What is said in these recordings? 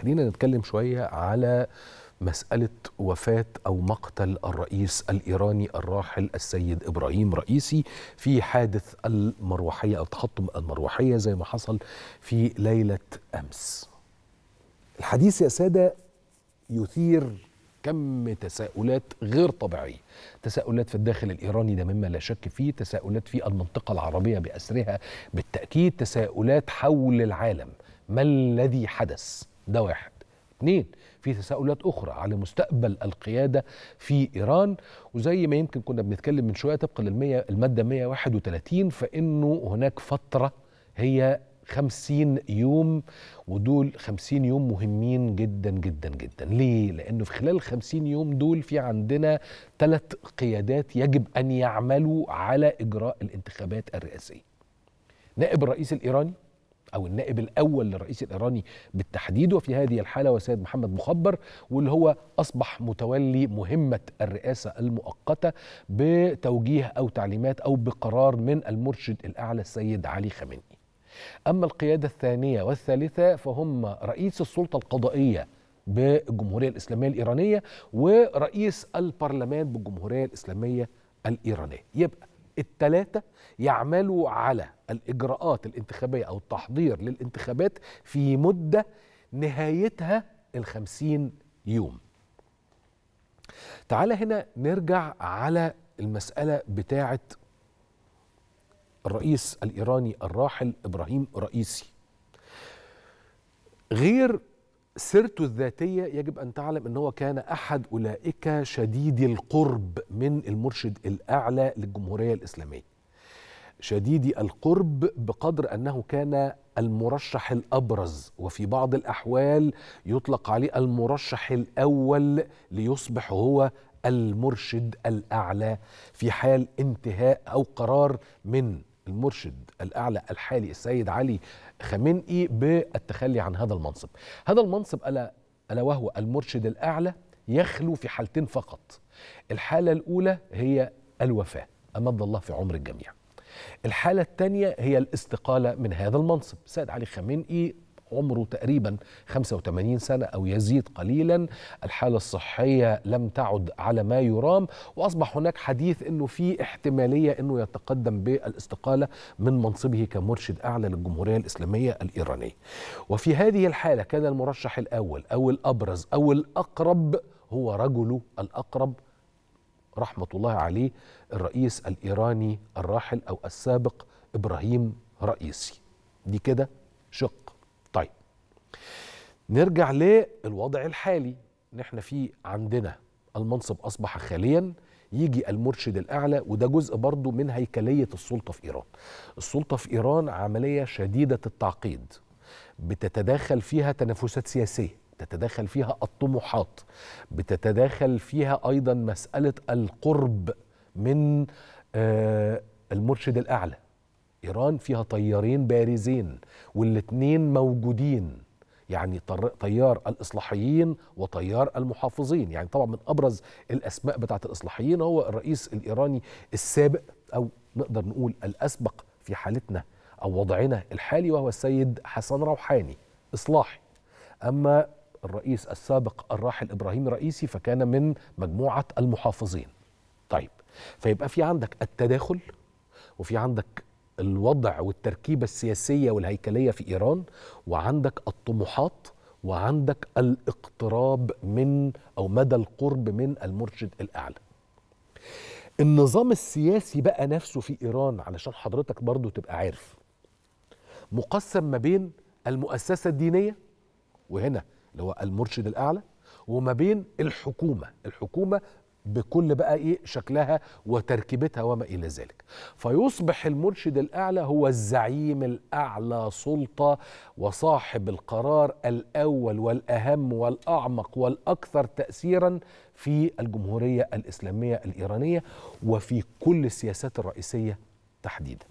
خلينا نتكلم شويه على مسألة وفاة أو مقتل الرئيس الإيراني الراحل السيد إبراهيم رئيسي في حادث المروحية أو تحطم المروحية زي ما حصل في ليلة أمس الحديث يا سادة يثير كم تساؤلات غير طبيعية تساؤلات في الداخل الإيراني ده مما لا شك فيه تساؤلات في المنطقة العربية بأسرها بالتأكيد تساؤلات حول العالم ما الذي حدث ده واحد اتنين في تساؤلات اخرى على مستقبل القياده في ايران وزي ما يمكن كنا بنتكلم من شويه طبقا للمية الماده 131 فانه هناك فتره هي 50 يوم ودول 50 يوم مهمين جدا جدا جدا ليه؟ لأنه في خلال 50 يوم دول في عندنا ثلاث قيادات يجب أن يعملوا على إجراء الانتخابات الرئاسية نائب الرئيس الإيراني او النائب الاول للرئيس الايراني بالتحديد وفي هذه الحاله وسيد محمد مخبر واللي هو اصبح متولي مهمه الرئاسه المؤقته بتوجيه او تعليمات او بقرار من المرشد الاعلى السيد علي خامنئي. اما القياده الثانيه والثالثه فهم رئيس السلطه القضائيه بالجمهوريه الاسلاميه الايرانيه ورئيس البرلمان بالجمهوريه الاسلاميه الايرانيه. يبقى التلاتة يعملوا على الاجراءات الانتخابيه او التحضير للانتخابات في مده نهايتها الخمسين يوم تعال هنا نرجع على المسألة بتاعة الرئيس الإيراني الراحل إبراهيم رئيسي غير سيرته الذاتية يجب أن تعلم أنه كان أحد أولئك شديدي القرب من المرشد الأعلى للجمهورية الإسلامية شديدي القرب بقدر أنه كان المرشح الأبرز وفي بعض الأحوال يطلق عليه المرشح الأول ليصبح هو المرشد الأعلى في حال انتهاء أو قرار من المرشد الأعلى الحالي السيد علي خامنئي بالتخلي عن هذا المنصب هذا المنصب ألا, ألا وهو المرشد الأعلى يخلو في حالتين فقط الحالة الأولى هي الوفاة أمد الله في عمر الجميع الحالة الثانية هي الاستقالة من هذا المنصب سيد علي خامنئي عمره تقريبا 85 سنة أو يزيد قليلا الحالة الصحية لم تعد على ما يرام وأصبح هناك حديث أنه في احتمالية أنه يتقدم بالاستقالة من منصبه كمرشد أعلى للجمهورية الإسلامية الإيرانية وفي هذه الحالة كان المرشح الأول أو الأبرز أو الأقرب هو رجله الأقرب رحمة الله عليه الرئيس الإيراني الراحل أو السابق إبراهيم رئيسي دي كده شق نرجع للوضع الحالي ان احنا في عندنا المنصب اصبح خاليا يجي المرشد الاعلى وده جزء برضه من هيكليه السلطه في ايران. السلطه في ايران عمليه شديده التعقيد بتتداخل فيها تنافسات سياسيه بتتداخل فيها الطموحات بتتداخل فيها ايضا مساله القرب من آه، المرشد الاعلى ايران فيها طيارين بارزين والاثنين موجودين يعني تيار الإصلاحيين وتيار المحافظين يعني طبعا من أبرز الأسماء بتاعة الإصلاحيين هو الرئيس الإيراني السابق أو نقدر نقول الأسبق في حالتنا أو وضعنا الحالي وهو السيد حسن روحاني إصلاحي أما الرئيس السابق الراحل إبراهيم رئيسي فكان من مجموعة المحافظين طيب فيبقى في عندك التداخل وفي عندك الوضع والتركيبه السياسيه والهيكليه في ايران وعندك الطموحات وعندك الاقتراب من او مدى القرب من المرشد الاعلى النظام السياسي بقى نفسه في ايران علشان حضرتك برضو تبقى عارف مقسم ما بين المؤسسه الدينيه وهنا اللي هو المرشد الاعلى وما بين الحكومه الحكومه بكل بقى ايه شكلها وتركيبتها وما الى ذلك فيصبح المرشد الاعلى هو الزعيم الاعلى سلطه وصاحب القرار الاول والاهم والاعمق والاكثر تاثيرا في الجمهوريه الاسلاميه الايرانيه وفي كل السياسات الرئيسيه تحديدا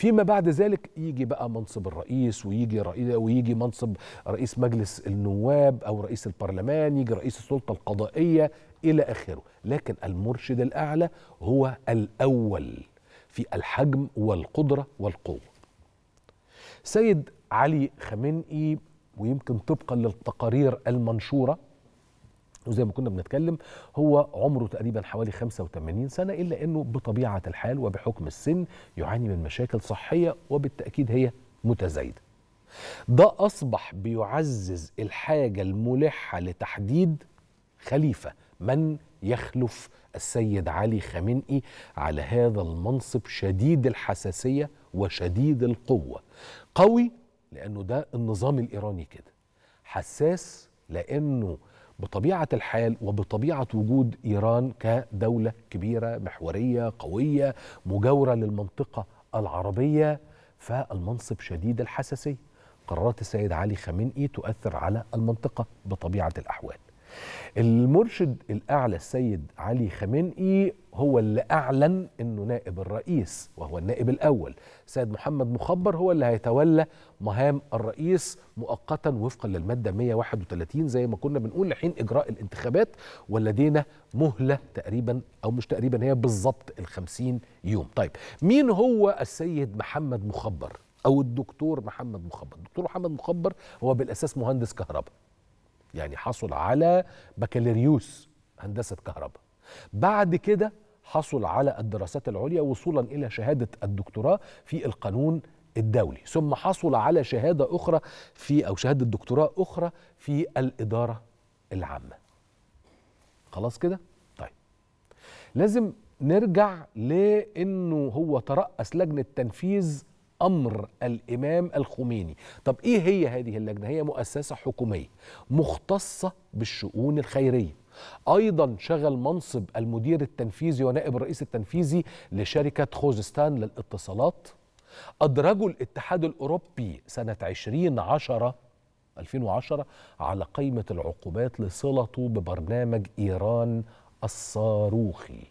فيما بعد ذلك يجي بقى منصب الرئيس ويجي رئيس ويجي منصب رئيس مجلس النواب او رئيس البرلمان يجي رئيس السلطه القضائيه الى اخره لكن المرشد الاعلى هو الاول في الحجم والقدره والقوه سيد علي خمنئي ويمكن طبقا للتقارير المنشوره وزي ما كنا بنتكلم هو عمره تقريبا حوالي 85 سنة إلا أنه بطبيعة الحال وبحكم السن يعاني من مشاكل صحية وبالتأكيد هي متزايدة ده أصبح بيعزز الحاجة الملحة لتحديد خليفة من يخلف السيد علي خامنئي على هذا المنصب شديد الحساسية وشديد القوة قوي لأنه ده النظام الإيراني كده حساس لأنه بطبيعه الحال وبطبيعه وجود ايران كدوله كبيره محوريه قويه مجاوره للمنطقه العربيه فالمنصب شديد الحساسيه قرارات السيد علي خامنئي تؤثر على المنطقه بطبيعه الاحوال المرشد الأعلى السيد علي خامنئي هو اللي أعلن أنه نائب الرئيس وهو النائب الأول سيد محمد مخبر هو اللي هيتولى مهام الرئيس مؤقتا وفقا للمادة 131 زي ما كنا بنقول لحين إجراء الانتخابات ولدينا مهلة تقريبا أو مش تقريبا هي بالظبط الخمسين يوم طيب مين هو السيد محمد مخبر أو الدكتور محمد مخبر الدكتور محمد مخبر هو بالأساس مهندس كهرباء يعني حصل على بكالوريوس هندسة كهرباء بعد كده حصل على الدراسات العليا وصولا إلى شهادة الدكتوراه في القانون الدولي ثم حصل على شهادة أخرى في أو شهادة دكتوراه أخرى في الإدارة العامة خلاص كده؟ طيب لازم نرجع لأنه هو ترأس لجنة تنفيذ امر الامام الخميني طب ايه هي هذه اللجنه هي مؤسسه حكوميه مختصه بالشؤون الخيريه ايضا شغل منصب المدير التنفيذي ونائب الرئيس التنفيذي لشركه خوزستان للاتصالات أدرجوا الاتحاد الأوروبي سنة 2010 2010 على قائمة العقوبات لصلته ببرنامج إيران الصاروخي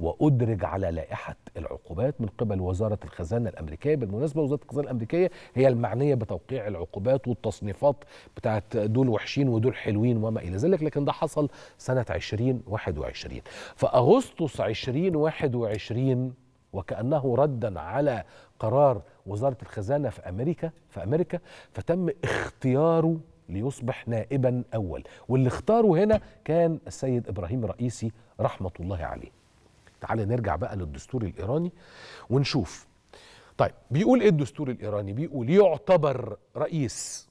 وأدرج على لائحة العقوبات من قبل وزارة الخزانة الأمريكية بالمناسبة وزارة الخزانة الأمريكية هي المعنية بتوقيع العقوبات والتصنيفات بتاعت دول وحشين ودول حلوين وما إلى ذلك لكن ده حصل سنة 2021 فأغسطس 2021 وكأنه ردا على قرار وزارة الخزانة في أمريكا في أمريكا فتم اختياره ليصبح نائبا أول واللي اختاره هنا كان السيد إبراهيم رئيسي رحمة الله عليه تعالى نرجع بقى للدستور الإيراني ونشوف طيب بيقول إيه الدستور الإيراني بيقول يعتبر رئيس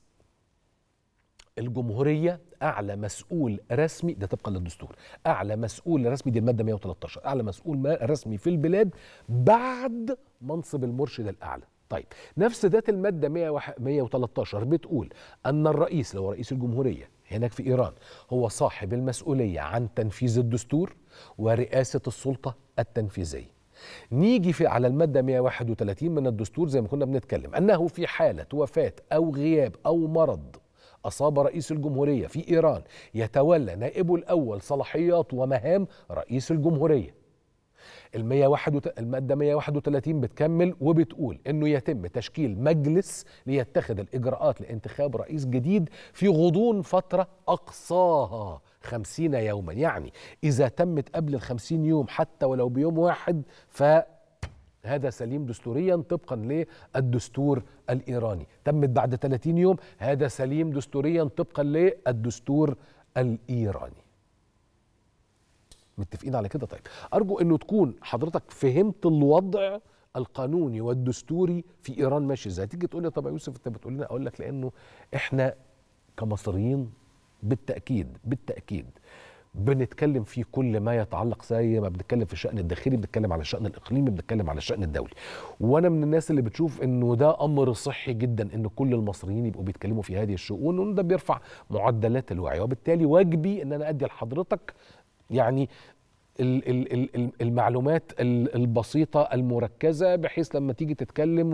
الجمهورية أعلى مسؤول رسمي ده طبقا للدستور أعلى مسؤول رسمي دي المادة 113 أعلى مسؤول رسمي في البلاد بعد منصب المرشد الأعلى طيب نفس ذات المادة 113 بتقول أن الرئيس لو رئيس الجمهورية هناك في إيران هو صاحب المسؤولية عن تنفيذ الدستور ورئاسة السلطة التنفيذية نيجي في على المادة 131 من الدستور زي ما كنا بنتكلم أنه في حالة وفاة أو غياب أو مرض أصاب رئيس الجمهورية في إيران يتولى نائبه الأول صلاحيات ومهام رئيس الجمهورية ال 101 الماده 131 بتكمل وبتقول انه يتم تشكيل مجلس ليتخذ الاجراءات لانتخاب رئيس جديد في غضون فتره اقصاها 50 يوما يعني إذا تمت قبل ال 50 يوم حتى ولو بيوم واحد ف هذا سليم دستوريا طبقا للدستور الإيراني تمت بعد 30 يوم هذا سليم دستوريا طبقا للدستور الإيراني متفقين على كده طيب ارجو انه تكون حضرتك فهمت الوضع القانوني والدستوري في ايران ماشي ازاي تيجي تقول لي طب يا يوسف انت بتقول لنا اقول لك لانه احنا كمصريين بالتاكيد بالتاكيد بنتكلم في كل ما يتعلق زي ما بنتكلم في الشأن الداخلي بنتكلم على الشأن الإقليمي بنتكلم على الشأن الدولي وأنا من الناس اللي بتشوف إنه ده أمر صحي جدا إن كل المصريين يبقوا بيتكلموا في هذه الشؤون وده ده بيرفع معدلات الوعي وبالتالي واجبي إن أنا أدي لحضرتك يعني المعلومات البسيطة المركزة بحيث لما تيجي تتكلم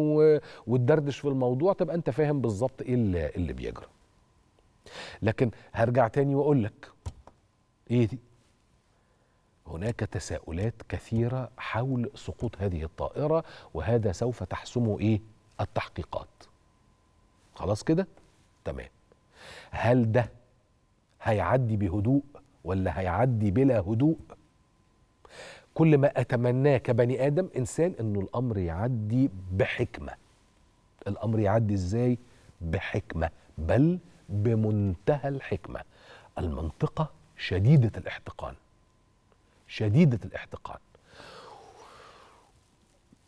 وتدردش في الموضوع تبقى أنت فاهم بالظبط إيه, إيه اللي بيجرى لكن هرجع تاني وأقول لك إيه دي؟ هناك تساؤلات كثيرة حول سقوط هذه الطائرة وهذا سوف تحسمه إيه التحقيقات خلاص كده تمام هل ده هيعدي بهدوء ولا هيعدي بلا هدوء كل ما اتمناه كبني ادم انسان انه الامر يعدي بحكمه الامر يعدي ازاي بحكمه بل بمنتهى الحكمه المنطقه شديده الاحتقان شديده الاحتقان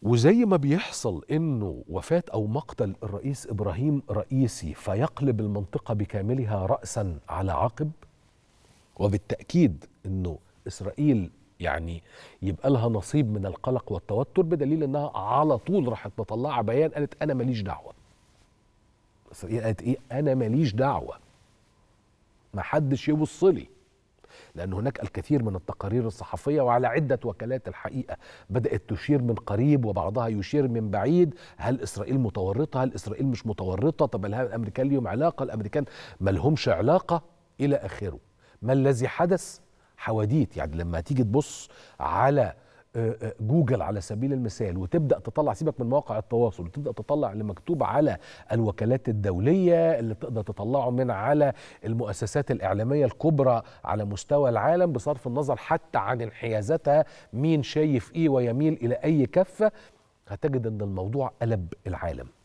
وزي ما بيحصل انه وفاه او مقتل الرئيس ابراهيم رئيسي فيقلب المنطقه بكاملها راسا على عقب وبالتاكيد انه اسرائيل يعني يبقى لها نصيب من القلق والتوتر بدليل انها على طول راحت مطلعه بيان قالت انا ماليش دعوه اسرائيل قالت ايه انا ماليش دعوه ما حدش يوصلي لأن هناك الكثير من التقارير الصحفية وعلى عدة وكالات الحقيقة بدأت تشير من قريب وبعضها يشير من بعيد هل إسرائيل متورطة هل إسرائيل مش متورطة طب هل الأمريكان ليهم علاقة الأمريكان ما لهمش علاقة إلى آخره ما الذي حدث حواديت يعني لما تيجي تبص على آه، آه، جوجل على سبيل المثال وتبدا تطلع سيبك من مواقع التواصل وتبدا تطلع اللي مكتوب على الوكالات الدوليه اللي تقدر تطلعه من على المؤسسات الاعلاميه الكبرى على مستوى العالم بصرف النظر حتى عن انحيازاتها مين شايف ايه ويميل الى اي كفه هتجد ان الموضوع قلب العالم